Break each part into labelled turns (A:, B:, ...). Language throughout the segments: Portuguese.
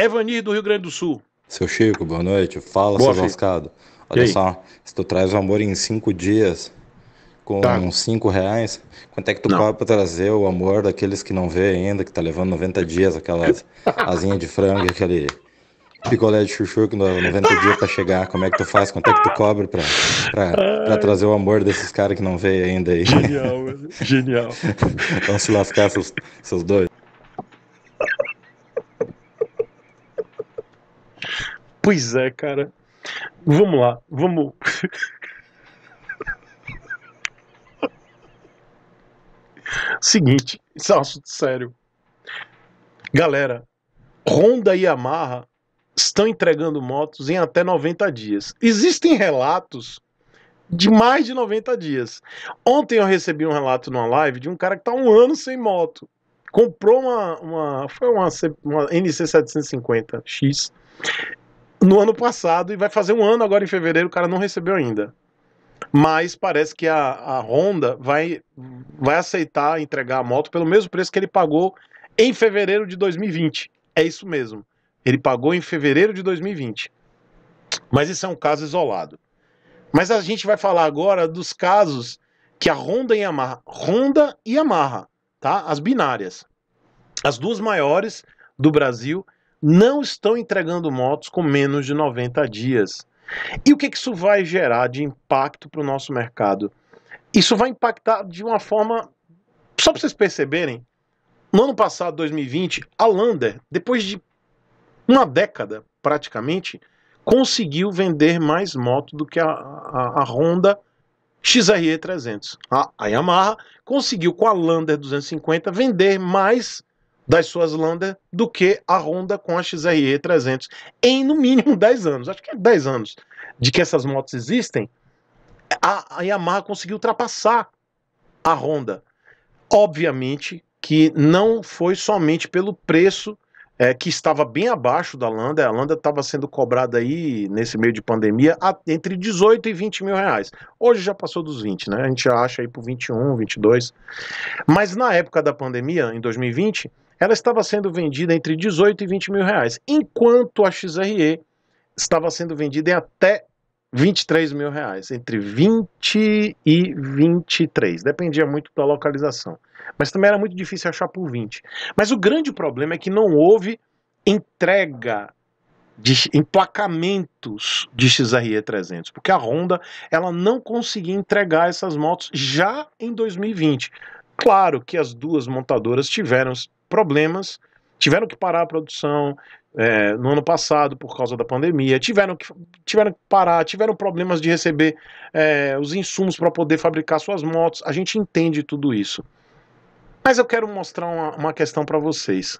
A: Evanir do Rio Grande do Sul. Seu Chico, boa noite. Fala, boa, seu lascado. Olha só, se tu traz o amor em cinco dias com tá. cinco reais, quanto é que tu não. paga pra trazer o amor daqueles que não vê ainda, que tá levando 90 dias, aquela asinha de frango, aquele picolé de chuchu que 90 dias pra chegar, como é que tu faz, quanto é que tu cobra pra, pra, pra trazer o amor desses caras que não vê ainda aí. Genial, genial. Vamos se lascar seus, seus dois. Pois é, cara. Vamos lá, vamos. Seguinte, isso é um assunto sério. Galera, Honda e Yamaha estão entregando motos em até 90 dias. Existem relatos de mais de 90 dias. Ontem eu recebi um relato numa live de um cara que está um ano sem moto. Comprou uma, uma foi uma, uma NC750X no ano passado e vai fazer um ano agora em fevereiro, o cara não recebeu ainda. Mas parece que a, a Honda vai, vai aceitar entregar a moto pelo mesmo preço que ele pagou em fevereiro de 2020. É isso mesmo. Ele pagou em fevereiro de 2020. Mas isso é um caso isolado. Mas a gente vai falar agora dos casos que a Honda e Yamaha, Honda e Yamaha, tá? As binárias. As duas maiores do Brasil não estão entregando motos com menos de 90 dias. E o que, isso vai gerar de impacto para o nosso mercado? Isso vai impactar de uma forma. Só para vocês perceberem, no ano passado, 2020, a Lander, depois de uma década praticamente, conseguiu vender mais moto do que a, a, a Honda XRE 300. A, a Yamaha conseguiu com a Lander 250 vender mais das suas Landa do que a Honda com a XRE 300 em no mínimo 10 anos. Acho que é 10 anos de que essas motos existem. A, a Yamaha conseguiu ultrapassar a Honda. Obviamente que não foi somente pelo preço é, que estava bem abaixo da Landa. A Landa estava sendo cobrada aí, nesse meio de pandemia, a, entre 18 e 20 mil reais. Hoje já passou dos 20, né? A gente acha aí por 21, 22. Mas na época da pandemia, em 2020, ela estava sendo vendida entre 18 e 20 mil reais, enquanto a XRE estava sendo vendida em até 23 mil reais, entre 20 e 23, dependia muito da localização. Mas também era muito difícil achar por 20. Mas o grande problema é que não houve entrega de emplacamentos de XRE 300, porque a Honda ela não conseguia entregar essas motos já em 2020. Claro que as duas montadoras tiveram problemas, tiveram que parar a produção é, no ano passado por causa da pandemia, tiveram que, tiveram que parar, tiveram problemas de receber é, os insumos para poder fabricar suas motos. A gente entende tudo isso. Mas eu quero mostrar uma, uma questão para vocês.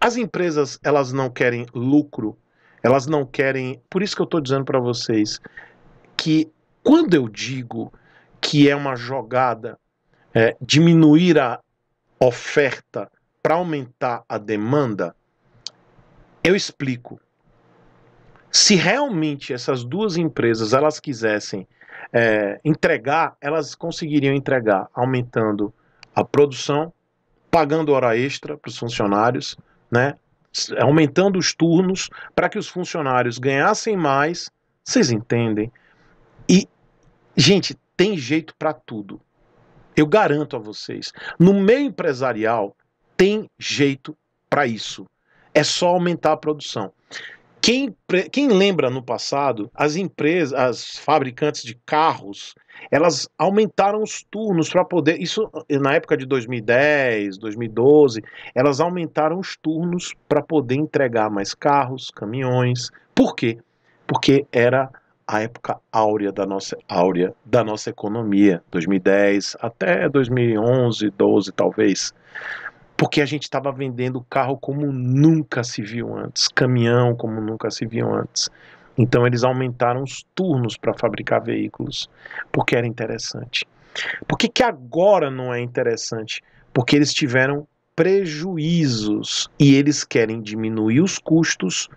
A: As empresas, elas não querem lucro, elas não querem. Por isso que eu estou dizendo para vocês que quando eu digo que é uma jogada é, diminuir a oferta para aumentar a demanda? Eu explico. Se realmente essas duas empresas elas quisessem é, entregar, elas conseguiriam entregar aumentando a produção, pagando hora extra para os funcionários, né? aumentando os turnos para que os funcionários ganhassem mais. Vocês entendem? E, gente, tem jeito para tudo. Eu garanto a vocês. No meio empresarial, tem jeito para isso. É só aumentar a produção. Quem, quem lembra no passado, as empresas, as fabricantes de carros, elas aumentaram os turnos para poder. Isso na época de 2010, 2012, elas aumentaram os turnos para poder entregar mais carros, caminhões. Por quê? Porque era a época áurea da nossa áurea da nossa economia, 2010 até 2011, 12 talvez porque a gente estava vendendo carro como nunca se viu antes, caminhão como nunca se viu antes. Então eles aumentaram os turnos para fabricar veículos, porque era interessante. Por que, que agora não é interessante? Porque eles tiveram prejuízos e eles querem diminuir os custos,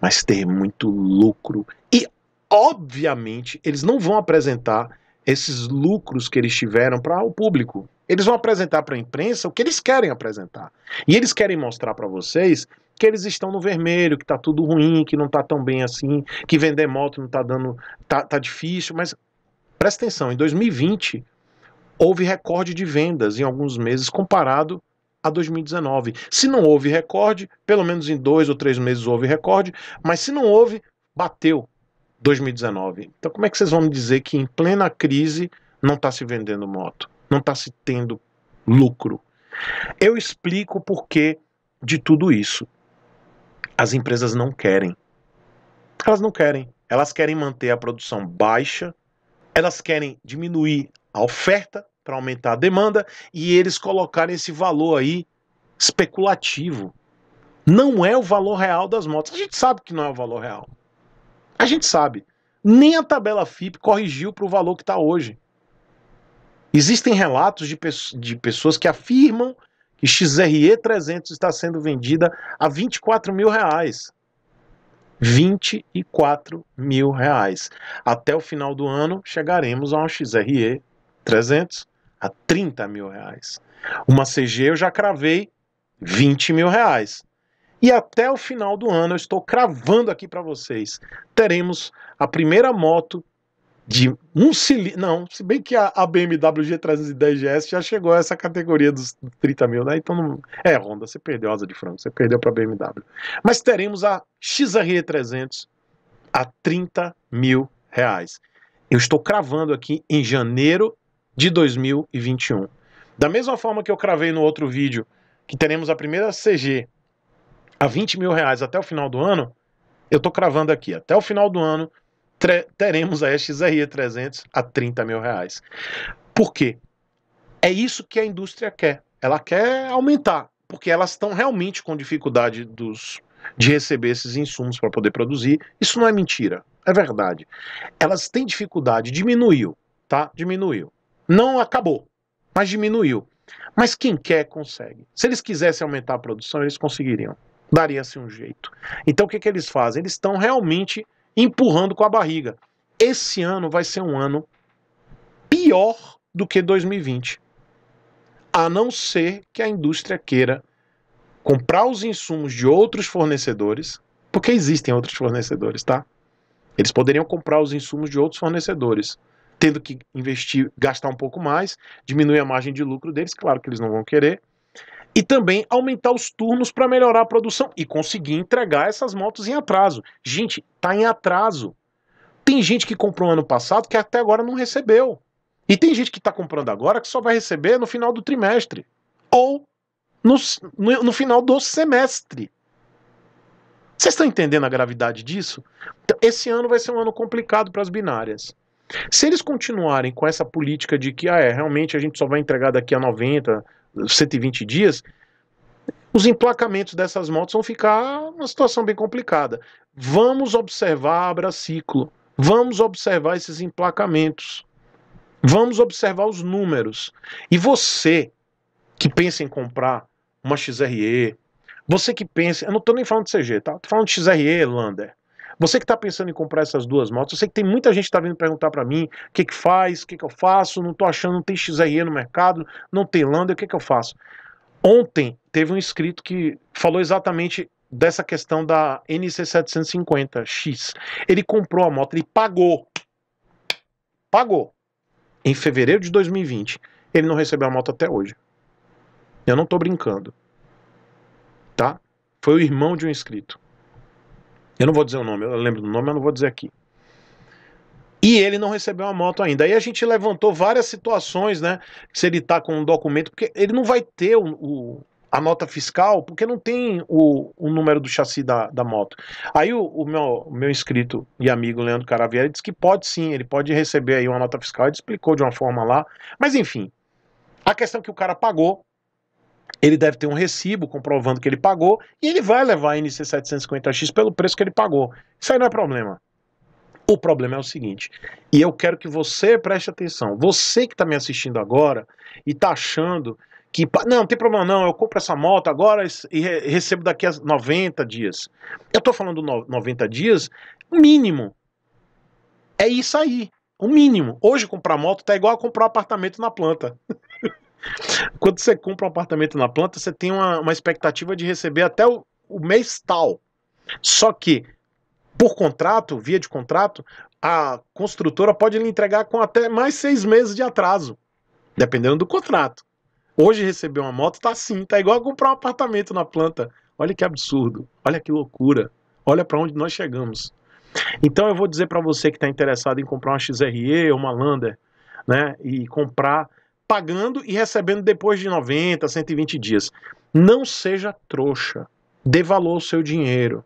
A: mas ter muito lucro. E, obviamente, eles não vão apresentar esses lucros que eles tiveram para o público. Eles vão apresentar para a imprensa o que eles querem apresentar. E eles querem mostrar para vocês que eles estão no vermelho, que está tudo ruim, que não está tão bem assim, que vender moto não está dando, tá, tá difícil, mas presta atenção, em 2020 houve recorde de vendas em alguns meses comparado a 2019. Se não houve recorde, pelo menos em dois ou três meses houve recorde, mas se não houve, bateu 2019. Então como é que vocês vão me dizer que em plena crise não está se vendendo moto? não está se tendo lucro. Eu explico o porquê de tudo isso. As empresas não querem. Elas não querem. Elas querem manter a produção baixa, elas querem diminuir a oferta para aumentar a demanda e eles colocarem esse valor aí especulativo. Não é o valor real das motos. A gente sabe que não é o valor real. A gente sabe. Nem a tabela FIP corrigiu para o valor que está hoje. Existem relatos de, de pessoas que afirmam que XRE300 está sendo vendida a 24 mil reais. 24 mil reais. Até o final do ano chegaremos a uma XRE 300 a 30 mil reais. Uma CG eu já cravei 20 mil reais. E até o final do ano, eu estou cravando aqui para vocês, teremos a primeira moto de um cilindro. Não, se bem que a, a BMW G310 GS já chegou a essa categoria dos 30 mil, né? Então, não... é, Honda, você perdeu asa de frango, você perdeu para a BMW. Mas teremos a xre 300 a 30 mil reais. Eu estou cravando aqui em janeiro de 2021. Da mesma forma que eu cravei no outro vídeo, que teremos a primeira CG a 20 mil reais até o final do ano, eu estou cravando aqui. Até o final do ano, teremos a XRE 300 a 30 mil reais. Por quê? É isso que a indústria quer. Ela quer aumentar, porque elas estão realmente com dificuldade dos, de receber esses insumos para poder produzir. Isso não é mentira, é verdade. Elas têm dificuldade, diminuiu, tá? Diminuiu. Não acabou, mas diminuiu. Mas quem quer, consegue. Se eles quisessem aumentar a produção, eles conseguiriam. Daria-se um jeito. Então o que, que eles fazem? Eles estão realmente empurrando com a barriga. Esse ano vai ser um ano pior do que 2020. A não ser que a indústria queira comprar os insumos de outros fornecedores, porque existem outros fornecedores, tá? Eles poderiam comprar os insumos de outros fornecedores, tendo que investir, gastar um pouco mais, diminuir a margem de lucro deles, claro que eles não vão querer, e também aumentar os turnos para melhorar a produção e conseguir entregar essas motos em atraso. Gente, tá em atraso. Tem gente que comprou ano passado que até agora não recebeu. E tem gente que está comprando agora que só vai receber no final do trimestre ou no, no, no final do semestre. Vocês estão entendendo a gravidade disso? Então, esse ano vai ser um ano complicado para as binárias. Se eles continuarem com essa política de que ah, é, realmente a gente só vai entregar daqui a 90, 120 dias, os emplacamentos dessas motos vão ficar uma situação bem complicada. Vamos observar a Abraciclo. vamos observar esses emplacamentos, vamos observar os números. E você que pensa em comprar uma XRE, você que pensa, eu não estou nem falando de CG, tá? Tô falando de XRE, Lander. Você que está pensando em comprar essas duas motos, eu sei que tem muita gente que está vindo perguntar para mim o que, que faz, o que, que eu faço, não estou achando, não tem XRE no mercado, não tem Lander, o que, que eu faço? Ontem teve um inscrito que falou exatamente dessa questão da NC750X. Ele comprou a moto, ele pagou. Pagou. Em fevereiro de 2020. Ele não recebeu a moto até hoje. Eu não estou brincando. Tá? Foi o irmão de um inscrito. Eu não vou dizer o nome, eu lembro do nome, mas não vou dizer aqui. E ele não recebeu a moto ainda. Aí a gente levantou várias situações, né? Se ele tá com um documento, porque ele não vai ter o, o a nota fiscal, porque não tem o, o número do chassi da, da moto. Aí o, o meu, meu inscrito e amigo Leandro Caravieri disse que pode sim, ele pode receber aí uma nota fiscal, ele explicou de uma forma lá. Mas enfim, a questão é que o cara pagou, ele deve ter um recibo comprovando que ele pagou e ele vai levar a NC750X pelo preço que ele pagou. Isso aí não é problema. O problema é o seguinte, e eu quero que você preste atenção. Você que está me assistindo agora e está achando que, não, não tem problema não, eu compro essa moto agora e recebo daqui a 90 dias. Eu estou falando 90 dias, mínimo. É isso aí, o mínimo. Hoje comprar moto está igual a comprar um apartamento na planta. Quando você compra um apartamento na planta, você tem uma, uma expectativa de receber até o, o mês tal. Só que, por contrato, via de contrato, a construtora pode lhe entregar com até mais seis meses de atraso, dependendo do contrato. Hoje receber uma moto tá assim, tá igual a comprar um apartamento na planta. Olha que absurdo, olha que loucura, olha para onde nós chegamos. Então eu vou dizer para você que está interessado em comprar uma XRE ou uma Lander, né, e comprar pagando e recebendo depois de 90, 120 dias. Não seja trouxa. Dê valor ao seu dinheiro.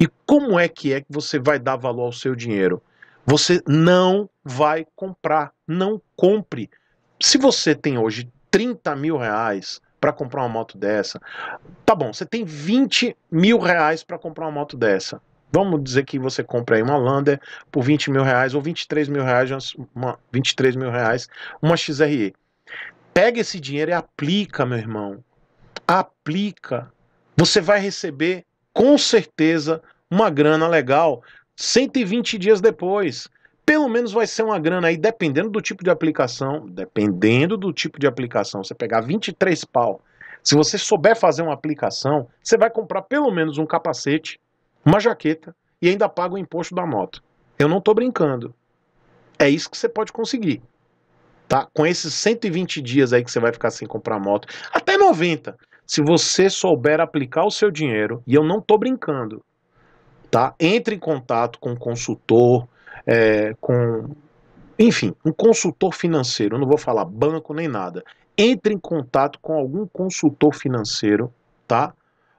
A: E como é que é que você vai dar valor ao seu dinheiro? Você não vai comprar. Não compre. Se você tem hoje 30 mil reais para comprar uma moto dessa, tá bom, você tem 20 mil reais para comprar uma moto dessa. Vamos dizer que você compra aí uma Lander por 20 mil reais ou 23 mil reais, uma, 23 mil reais, uma XRE. Pega esse dinheiro e aplica, meu irmão. Aplica. Você vai receber, com certeza, uma grana legal 120 dias depois. Pelo menos vai ser uma grana aí, dependendo do tipo de aplicação. Dependendo do tipo de aplicação. Você pegar 23 pau. Se você souber fazer uma aplicação, você vai comprar pelo menos um capacete, uma jaqueta e ainda paga o imposto da moto. Eu não estou brincando. É isso que você pode conseguir tá? Com esses 120 dias aí que você vai ficar sem comprar moto, até 90, se você souber aplicar o seu dinheiro, e eu não tô brincando, tá? Entre em contato com um consultor, é, com enfim, um consultor financeiro, eu não vou falar banco nem nada. Entre em contato com algum consultor financeiro, tá?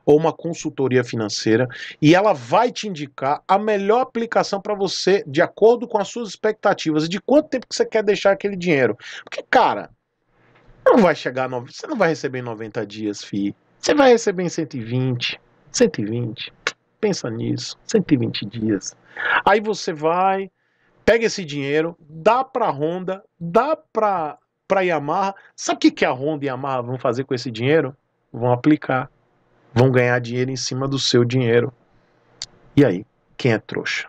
A: ou uma consultoria financeira e ela vai te indicar a melhor aplicação para você de acordo com as suas expectativas de quanto tempo que você quer deixar aquele dinheiro. Porque, cara, não vai chegar, no... você não vai receber em 90 dias, fi. Você vai receber em 120, 120. Pensa nisso, 120 dias. Aí você vai, pega esse dinheiro, dá para Honda, dá para para Yamaha. Sabe o que que a Honda e a Yamaha vão fazer com esse dinheiro? Vão aplicar vão ganhar dinheiro em cima do seu dinheiro. E aí, quem é trouxa?